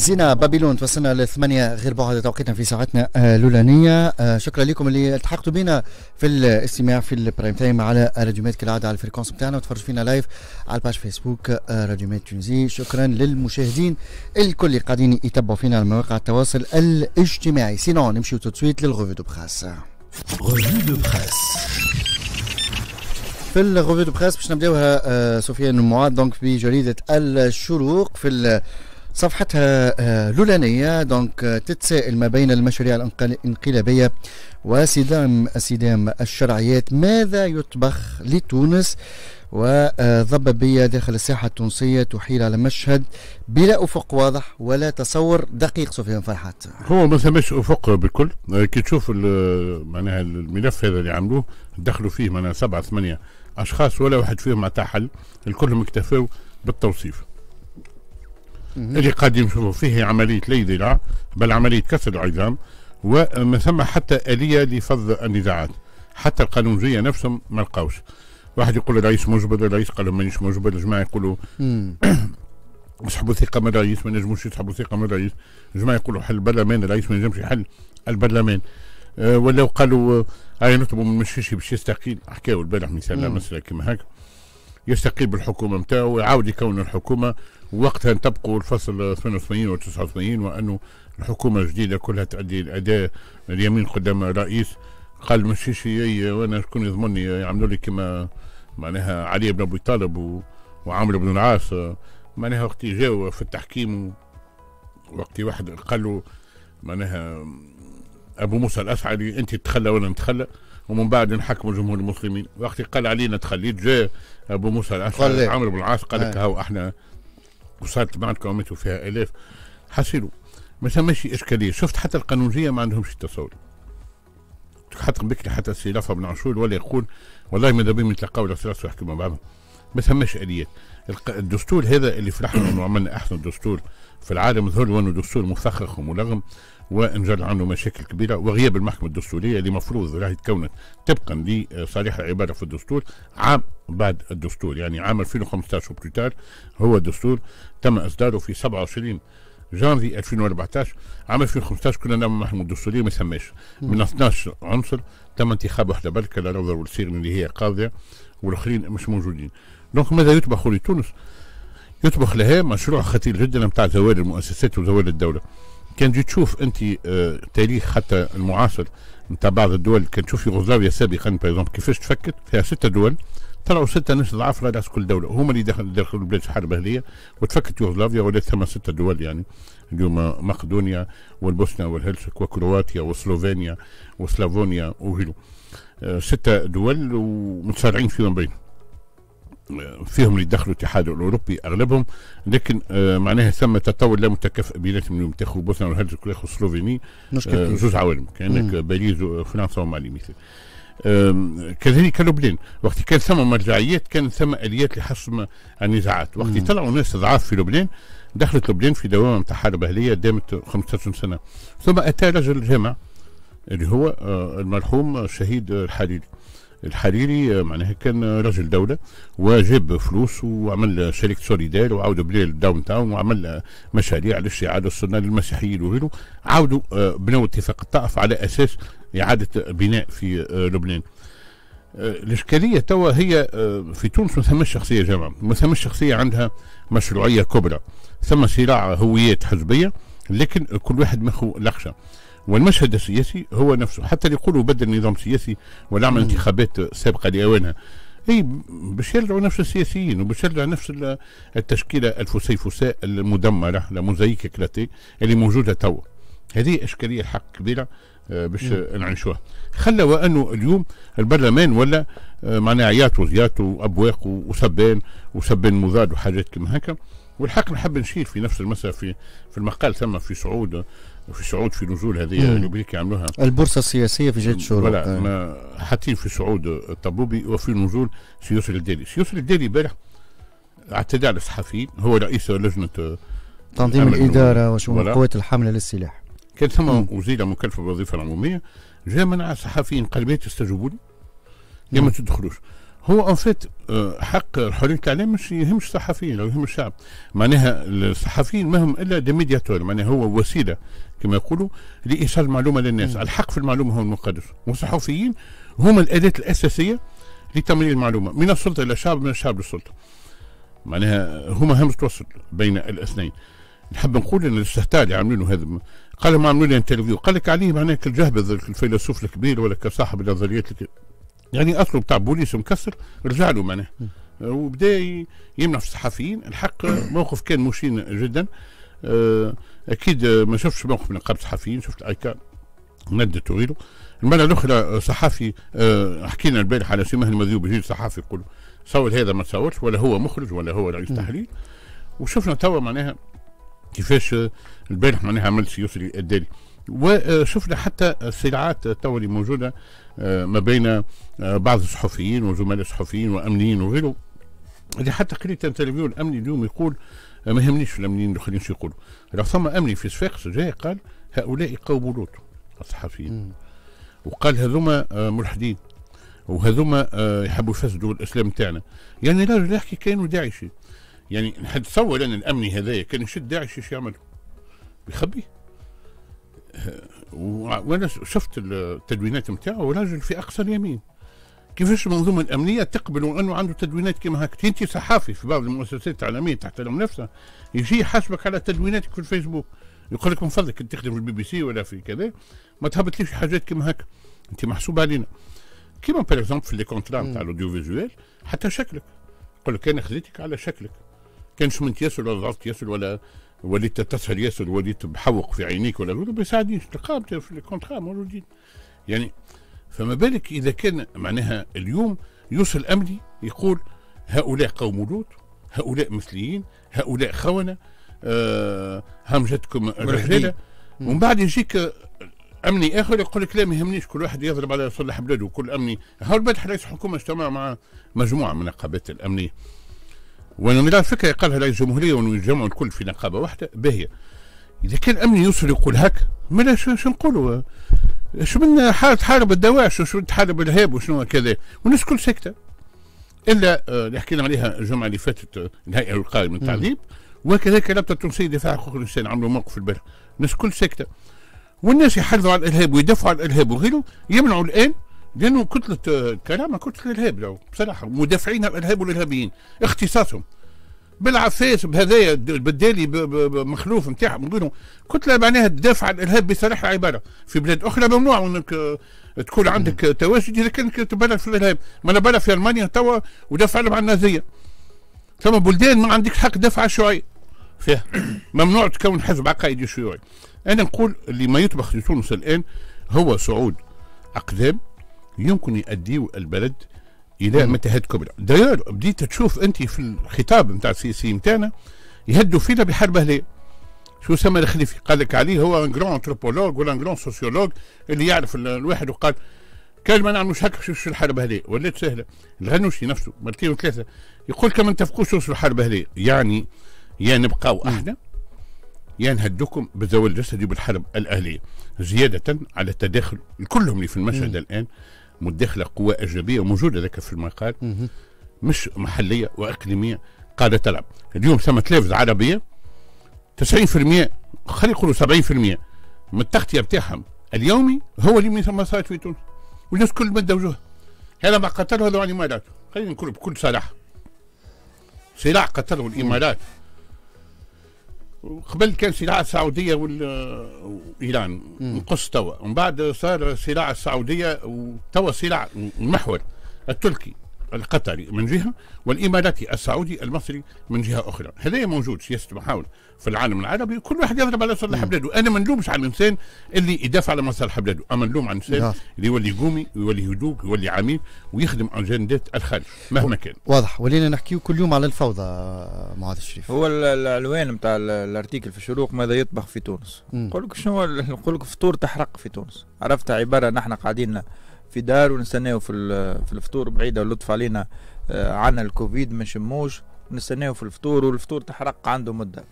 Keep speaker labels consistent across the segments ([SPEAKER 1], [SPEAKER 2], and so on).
[SPEAKER 1] زينة بابلون توصلنا لثمانية غير بعد توقيتنا في ساعتنا الأولانية آه، شكرا لكم اللي التحقتوا بينا في الاستماع في البرايم تايم على راديو ميت كالعادة على الفريكونس بتاعنا وتفرجوا فينا لايف على الباج آه، فيسبوك راديو ميت تونسي شكرا للمشاهدين الكل اللي قاعدين يتبعوا فينا على مواقع التواصل الاجتماعي سينو نمشيو توتسويت للغوفي دو بخاس
[SPEAKER 2] غوفي دو بخاس
[SPEAKER 1] في الغوفي دو بخاس باش نبداوها آه، سفيان معاذ دونك بجريده الشروق في صفحتها آه، لولانية دونك آه، تتسائل ما بين المشاريع الانقلابية وصدام صدام الشرعيات ماذا يطبخ لتونس وضبابية داخل الساحة التونسية تحيل على مشهد بلا أفق واضح ولا تصور دقيق سفيان فرحات
[SPEAKER 2] هو ما ثماش أفق بالكل آه، كي تشوف معناها الملف هذا اللي عملوه دخلوا فيه معناها سبعة ثمانية أشخاص ولا واحد فيهم عطى حل الكل اكتفوا بالتوصيف اللي قد يمشوا فيه عمليه ليدلع بل عمليه كسر العظام وما ثم حتى اليه لفض النزاعات حتى القانونجيه نفسهم ما لقاوش واحد يقول الرئيس مجبر الرئيس قال مانيش مجبر الجماعه يقولوا يسحبوا ثقه من الرئيس ما نجموش يسحبوا ثقه من الرئيس الجماعه يقولوا حل البرلمان الرئيس ما ينجمش يحل البرلمان آه، ولو قالوا هاي آه، نطلبوا من المشيشي باش يستقيل حكاوا البارح مثال مساله كما هكا يستقيل بالحكومه نتاعو ويعاود يكون الحكومه وقتها تبقوا الفصل 88 و 89 وانه الحكومه الجديده كلها تؤدي الاداء اليمين قدام الرئيس قال مشيش وانا شكون يضمني يعملوا لي كما معناها علي بن ابي طالب وعمرو بن العاص معناها وقت جاوا في التحكيم وقت واحد قال له معناها ابو موسى الاسعري انت تتخلى وانا نتخلى ومن بعد نحكموا جمهور المسلمين وقت قال علينا تخليت جاء ابو موسى الاشعري عمرو بن العاص قال لك آه. هاو احنا وصارت معكم وماتوا فيها الاف حصلوا ما ثماش اشكاليه شفت حتى القانونيه ما عندهمش تصور حتى بك حتى سي رفع بن عاشور ولا يقول والله ماذا بهم يتلاقاو الاعتراض ويحكوا مع بعضهم ما ثماش اليات الدستور هذا اللي فرحنا انه عملنا احسن دستور في العالم ظهر وانه دستور مفخخ وملغم وانجل عنه مشاكل كبيره وغياب المحكمه الدستوريه اللي مفروض راهي تكونت طبقا لصالح العباره في الدستور عام بعد الدستور يعني عام 2015 وبلوتار هو الدستور تم اصداره في 27 جانفي 2014 عام 2015 كنا نعمل محكمه دستوريه ما ثماش من 12 عنصر تم انتخاب واحده لا روضه والسيغن اللي هي قاضيه والاخرين مش موجودين دونك ماذا يطبخ لتونس يطبخ لها مشروع خطير جدا نتاع زوال المؤسسات وزوال الدوله كان تجي تشوف انت آه، تاريخ حتى المعاصر نتاع بعض الدول كان تشوف يوغوسلافيا سابقا باغزومبل كيفاش تفكت فيها ستة دول طلعوا ستة نفس ضعاف راس كل دولة هما اللي دخلوا دخل البلاد الحرب الاهلية وتفكت يوغوسلافيا ولات ثم ستة دول يعني اليوم مقدونيا والبوسنة والهلسك وكرواتيا وسلوفينيا وسلافونيا وغيره آه، ستة دول ومتصارعين فيهم بينهم فيهم اللي دخلوا الاتحاد الاوروبي اغلبهم لكن آه معناها ثم تطور لا متكافئ بيناتهم اليوم تاخذ بوسنا والهرج والسلوفيني آه زوز عوالم كانك باريس وفرنسا ومالي مثل كذلك لبنان وقت كان ثم مرجعيات كان ثم اليات لحسم النزاعات وقت طلعوا ناس ضعاف في لبنان دخلت لبنان في دوامه نتاع حرب اهليه دامت 15 سنه ثم اتى رجل الجامع اللي هو آه، المرحوم الشهيد الحريري الحريري آه، معناها كان رجل دوله وجاب فلوس وعمل شركه سوليدار وعاودوا بليه الداون تاون وعمل مشاريع لاستعاده السنه للمسيحيين وغيره عاودوا آه، بنوا اتفاق الطائف على اساس اعاده بناء في آه، لبنان الاشكاليه توا هي في تونس ما ثمش شخصيه جامعه ما ثمش شخصيه عندها مشروعيه كبرى ثم صراع هويات حزبيه لكن كل واحد مخو لقشه والمشهد السياسي هو نفسه حتى اللي يقولوا بدل نظام سياسي عمل انتخابات سابقه لاوانها اي باش يرجعوا نفس السياسيين وباش يرجعوا نفس التشكيله الفسيفساء المدمره لموزايك كلاتي اللي موجوده توا هذه اشكاليه الحق كبيره آه، باش نعيشوها خلى وانه اليوم البرلمان ولا آه، معناها عيات وزيات وابواق وسبان وسبان مضاد وحاجات كما هكا والحق نحب نشير في نفس المسألة في في المقال ثم في صعود وفي صعود في نزول هذه اللي بليك عملوها
[SPEAKER 1] البورصه السياسيه في جهه الشروق ولا
[SPEAKER 2] آه. حاطين في صعود الطبوبي وفي نزول سيوس الديري سيوس الديري امبارح اعتدى على الصحفيين هو رئيس لجنه آه، تنظيم الاداره وشؤون القوات
[SPEAKER 1] الحامله للسلاح
[SPEAKER 2] كان ثم وزيره مكلفه بالوظيفه العموميه جاء منع الصحفيين قال ما تستجوبوني
[SPEAKER 1] ما تدخلوش
[SPEAKER 2] هو اون فيت آه، حق حريه الاعلام مش يهمش الصحفيين لو يهم الشعب معناها الصحفيين ما هم الا ديميدياتور معناها هو وسيله كما يقولوا لايصال المعلومه للناس م. الحق في المعلومه هو المقدس والصحفيين هم الاداه الاساسيه لتمرير المعلومه من السلطه الى الشعب من الشعب للسلطه معناها هما هم توصل بين الاثنين نحب نقول ان الاستهتار اللي عاملينه هذا قال ما عملوا لي انترفيو قال لك عليه معناها كالجهبذ الفيلسوف الكبير ولا كصاحب النظريات يعني اصله بتاع بوليس مكسر رجع له معناه وبدا يمنع في الصحفيين الحق موقف كان مشين جدا آه، اكيد ما شفتش موقف من قبل الصحفيين شفت ايكا ندت وغيره المره الاخرى صحفي آه، حكينا البارح على سماه المذيوب يجي صحفي يقول صور هذا ما تصورش ولا هو مخرج ولا هو رئيس تحرير وشفنا توا معناها كيفاش آه، البارح معناها عمل سيوسري الدالي وشفنا حتى صراعات تو اللي موجوده آه، ما بين آه، بعض الصحفيين وزملاء صحفيين وامنيين وغيره اللي حتى قريت انترفيو الامني اليوم يقول آه، ما يهمنيش الامنيين الاخرين شو يقولوا راه ثم امني في صفاقس جاي قال هؤلاء قوم لوط الصحفيين وقال هذوما ملحدين وهذوما يحبوا يفسدوا الاسلام تاعنا يعني راجل يحكي كانه داعشي يعني نتصور ان الامني هذايا كان يشد داعش ايش يعمل؟ يخبيه وانا شفت التدوينات نتاعو راجل في اقصى اليمين كيفاش المنظومه الامنيه تقبل انه عنده تدوينات كما هكا انت صحافي في بعض المؤسسات العالميه تحترم نفسها يجي يحاسبك على تدويناتك في الفيسبوك يقول لك من فضلك تخدم في البي بي سي ولا في كذا ما تهبطليش حاجات كما هكا انت محسوب علينا كيما بار اكزومبل في لي كونترا نتاع الاوديو فيزويل حتى شكلك يقول لك انا خذيتك على شكلك كان شمنت ياسر ولا ضغطت ياسر ولا وليت تسهل ياسر وليت بحوق في عينيك ولا ما يساعدنيش تلقاها في الكونترا موجودين يعني فما بالك اذا كان معناها اليوم يوصل امني يقول هؤلاء قوم لوط هؤلاء مثليين هؤلاء خونه آه همجتكم الرحله ومن بعد يجيك امني اخر يقول لك لا ما يهمنيش كل واحد يضرب على يصلح بلاده وكل امني هاو البارح رئيس الحكومه اجتمع مع مجموعه من نقابات الامنيه ونظام فكرة قالها لا الجمهورية ونجمعوا الكل في نقابة واحدة باهية إذا كان امن يسري يقول هك مالا شو نقولوا شو من حال تحارب الدواعش وشو تحارب الإرهاب وشنو كذا والناس كل ساكتة إلا آه، اللي حكينا عليها الجمعة اللي فاتت الهيئة القائمة للتعذيب وكذلك رابطة التونسية دفاع حقوق الإنسان عملوا موقف البارح الناس كل ساكتة والناس يحرضوا على الإرهاب ويدافعوا على الإرهاب وغيره يمنعوا الآن لانه كتله آه، كلامه كتله الارهاب بصراحه مدافعين الارهاب والارهابيين اختصاصهم بالعفاس بهذايا بالدالي مخلوف نتاعهم نقولوا كتله معناها تدافع عن الارهاب بصلاح العباره في بلاد اخرى ممنوع انك آه، تكون عندك تواجد اذا كانك تبرر في الارهاب ما برا في المانيا توا ودافع لهم عن النازيه ثم بلدان ما عندك حق دفع شيوعي فيها ممنوع تكون حزب عقائدي شيوعي انا نقول اللي ما يطبخ في تونس الان هو صعود اقدام يمكن يؤديوا البلد الى متاهات كبرى داير بديت تشوف انت في الخطاب نتاع السياسي نتاعنا يهدوا فينا بحرب اهليه شو سمى الخليفي قال لك عليه هو ان جرون انثروبولوج ولا ان جرون سوسيولوج اللي يعرف الواحد وقال كان ما نعملوش هكا شو الحرب هذه ولات سهله الغنوشي نفسه مرتين وثلاثه يقول لك ما نتفقوش شو الحرب هذه يعني يا نبقاو احنا يا نهدوكم بذوي الجسد بالحرب الاهليه زياده على التداخل كلهم اللي في المشهد الان مدخله قوى اجنبيه وموجوده ذاك في المقال مش محليه واقليميه قاعده تلعب اليوم ثم تلافز عربيه 90% خلينا نقولوا 70% من التغطيه بتاعهم اليومي هو اللي من ثم صارت في تونس والناس كل مده وجوه هذا ما قتله هذا الامارات خلينا نقول بكل صراحه صراع قتله الامارات قبل كان صراع السعوديه وايران نقص توا ومن بعد صار صراع السعوديه وتوا صراع المحور التركي القطري من جهه والاماراتي السعودي المصري من جهه اخرى هذا موجود سياسه محاول في العالم العربي كل واحد يضرب على مصالح بلاده انا ما نلومش على الانسان اللي يدافع على مصالح بلاده اما نلوم على الانسان نعم. اللي يولي قومي ويولي هدوء ويولي عميل ويخدم اجندات الخارج مهما كان
[SPEAKER 1] واضح ولينا نحكي كل يوم على الفوضى معاذ الشريف
[SPEAKER 2] هو العنوان نتاع الارتيكل في الشروق ماذا يطبخ
[SPEAKER 1] في تونس نقول لك شنو نقول لك فطور تحرق في تونس عرفت عباره نحن قاعدين في دار ونستناو في في الفطور بعيده اللطف علينا آه، عن الكوفيد ما شموش ونستناو في الفطور والفطور تحرق عنده مده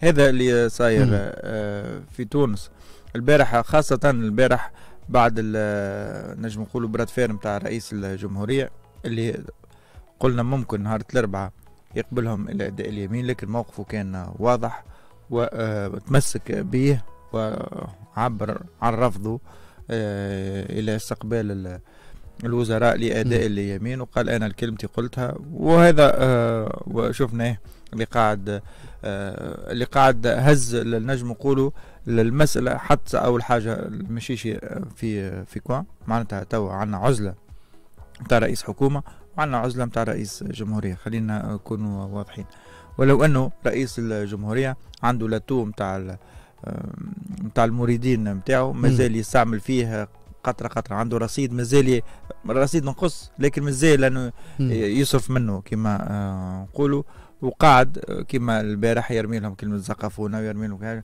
[SPEAKER 1] هذا اللي صاير آه، في تونس البارح خاصه البارح بعد آه، نجم نقولوا براد فير نتاع رئيس الجمهوريه اللي قلنا ممكن نهار الاربعاء يقبلهم الى اداء اليمين لكن موقفه كان واضح وتمسك به وعبر عن رفضه آه، إلى استقبال الوزراء لأداء اليمين وقال أنا الكلمتي قلتها وهذا آه، وشفناه اللي قاعد اللي آه، قاعد هز النجم نقولوا المسألة حتى أول حاجة مشيش في في كوان معناتها تو عندنا عزلة نتاع رئيس حكومة وعندنا عزلة نتاع رئيس جمهورية خلينا نكونوا واضحين ولو أنه رئيس الجمهورية عنده لاتو نتاع نتاع المريدين نتاعو مازال يستعمل فيه قطره قطره عنده رصيد مازال الرصيد نقص لكن مازال لانه يصرف منه كما آه، نقولوا وقاعد آه، كما البارح يرمي لهم كلمه زقفونا ويرمي لهم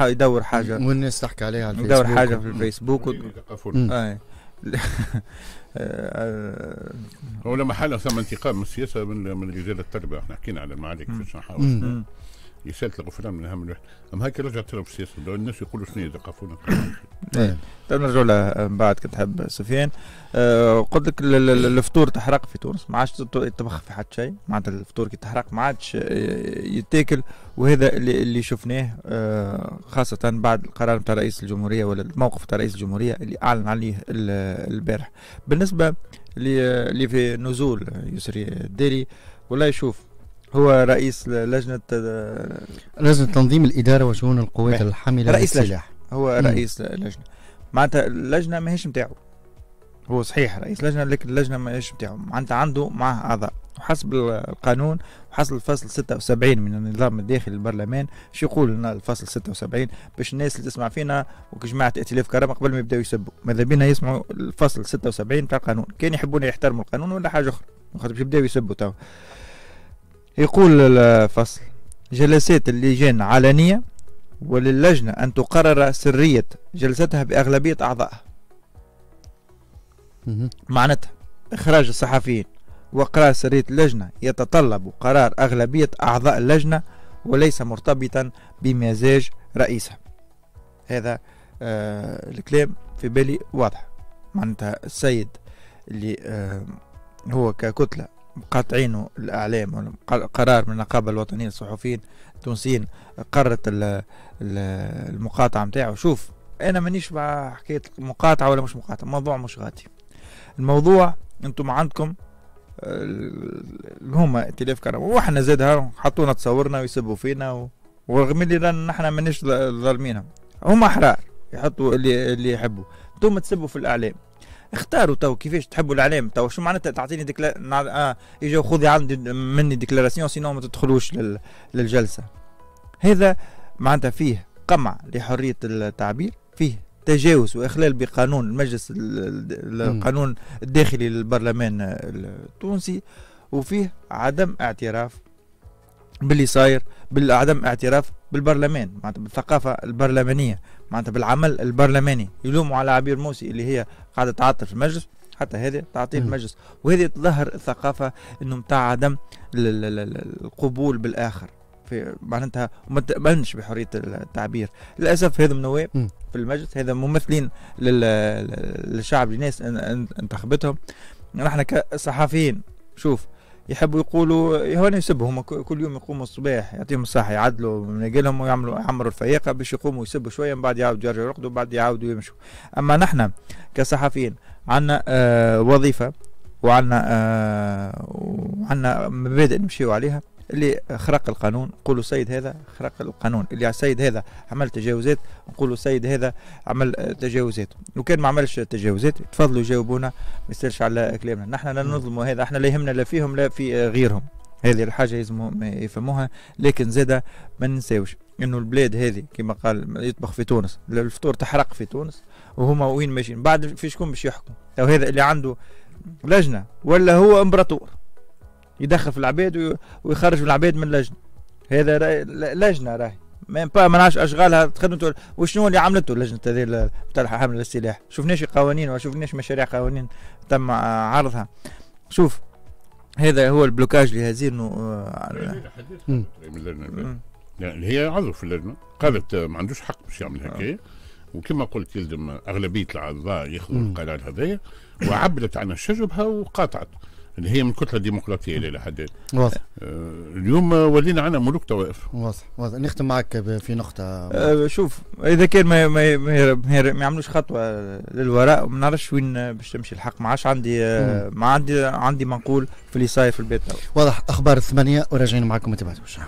[SPEAKER 1] يدور حاجه والناس تحكي عليها على يدور حاجه في الفيسبوك و...
[SPEAKER 2] هو لما حاله ثم انتقام من السياسه من من التربيه احنا حكينا على المعالي فش نحاول يسالت الغفران من اهم الواحد اما هكا رجعت لهم السياسه الناس يقولوا شنو يثقفونا
[SPEAKER 1] ايه طيب، نرجعوا له آه، من بعد كنت حاب سفيان آه، قلت لك الفطور تحرق في تونس ما عادش يطبخ في حد شيء معناتها الفطور كي تحرق ما عادش آه، يتاكل وهذا اللي, اللي شفناه خاصه بعد القرار نتاع رئيس الجمهوريه ولا الموقف نتاع رئيس الجمهوريه اللي اعلن عليه البارح بالنسبه اللي في نزول يسري الديري والله يشوف هو رئيس لجنة لجنة تنظيم الإدارة وشؤون القوات الحاملة رئيس لجنة. هو رئيس لجنة معناتها اللجنة ماهيش نتاعو هو صحيح رئيس لجنة لكن اللجنة ماهيش نتاعو معناتها عنده معاه أعضاء وحسب القانون وحسب الفصل 76 من النظام الداخلي للبرلمان شو يقول لنا الفصل 76 باش الناس اللي تسمع فينا وجماعة ائتلاف كرامة قبل ما يبداو يسبوا ماذا بينا يسمعوا الفصل 76 تاع القانون كان يحبون يحترموا القانون ولا حاجة أخرى خاطر باش يبداو يسبوا توا يقول الفصل جلسات اللجان علنية وللجنة أن تقرر سرية جلستها بأغلبية أعضائها معناتها إخراج الصحفيين وقرار سرية اللجنة يتطلب قرار أغلبية أعضاء اللجنة وليس مرتبطا بمزاج رئيسها هذا آه الكلام في بالي واضح معناتها السيد اللي آه هو ككتلة مقاطعين الأعلام قرار من النقابة الوطنية للصحفيين التونسيين قررت المقاطعة نتاعه شوف أنا مانيش مع حكاية مقاطعة ولا مش مقاطعة الموضوع مش غادي الموضوع أنتم عندكم هما ائتلاف كرم وإحنا زادها حطونا تصورنا ويسبوا فينا ورغم اللي رانا نحن مانيش ظالمينهم هما أحرار يحطوا اللي اللي يحبوا انتم تسبوا في الأعلام اختاروا تو كيفاش تحبوا الاعلام تو شو معناتها تعطيني ديكلا آه يجوا خذي عندي مني ديكلاراسيون سينو ما تدخلوش لل... للجلسه هذا معناتها فيه قمع لحريه التعبير فيه تجاوز واخلال بقانون المجلس القانون الداخلي للبرلمان التونسي وفيه عدم اعتراف باللي صاير بالعدم اعتراف بالبرلمان معناتها بالثقافة البرلمانية معناتها بالعمل البرلماني يلوموا على عبير موسي اللي هي قاعدة تعطل في المجلس حتى هذه تعطيل المجلس وهذه تظهر الثقافة انه متاع عدم القبول بالآخر في معناتها ما تقبلش بحرية التعبير للأسف هذا من نواب في المجلس هذا ممثلين للشعب لناس انتخبتهم نحن كصحفيين شوف يحبوا يقولوا هون يسبهم كل يوم يقوموا الصباح يعطيهم الصحة يعدلوا من لهم ويعملوا يعمروا الفياقة باش يقوموا يسبوا شوية من بعد يعاودوا يرجعوا يرقدوا من بعد يعاودوا يمشوا أما نحن كصحفيين عندنا آه، وظيفة وعندنا آه، وعندنا مبادئ نمشيو عليها اللي خرق القانون نقولوا سيد هذا خرق القانون اللي سيد هذا عمل تجاوزات نقولوا سيد هذا عمل تجاوزات وكان ما عملش تجاوزات تفضلوا جاوبونا ما يسالش على كلامنا نحن لا نعم. نظلموا هذا احنا لا يهمنا لا فيهم لا في غيرهم هذه الحاجه لازم يفهموها لكن زاده ما ننساوش انه البلاد هذه كما قال يطبخ في تونس الفطور تحرق في تونس وهما وين ماشيين بعد في شكون باش يحكم او هذا اللي عنده لجنه ولا هو امبراطور يدخل في العباد ويخرج العباد من اللجنه هذا راي لجنه راهي ما با ما نعرفش اشغالها خدمته وشنو اللي عملته اللجنه هذه تاع حمل السلاح شفناش قوانين ولا شفناش مشاريع قوانين تم عرضها شوف هذا هو البلوكاج اللي هزينه
[SPEAKER 2] يعني هي عضو في اللجنه قالت ما عندوش حق باش يعمل هكايا آه. وكما قلت يلزم اغلبيه الاعضاء ياخذوا القرار هذايا وعبرت عن الشجبها وقاطعت اللي هي من كتله ديمقراطيه الى حد واضح آه، اليوم ولينا عنا ملوك طوائف
[SPEAKER 1] واضح واضح نختم معك في نقطه
[SPEAKER 2] أه
[SPEAKER 1] شوف اذا كان ما ما ما, ما يعملوش خطوه للوراء ما نعرفش وين باش تمشي الحق ما عادش عندي آه، ما عندي عندي منقول في اللي صاير في البيت واضح اخبار الثمانيه وراجعين معكم ما تبعتوش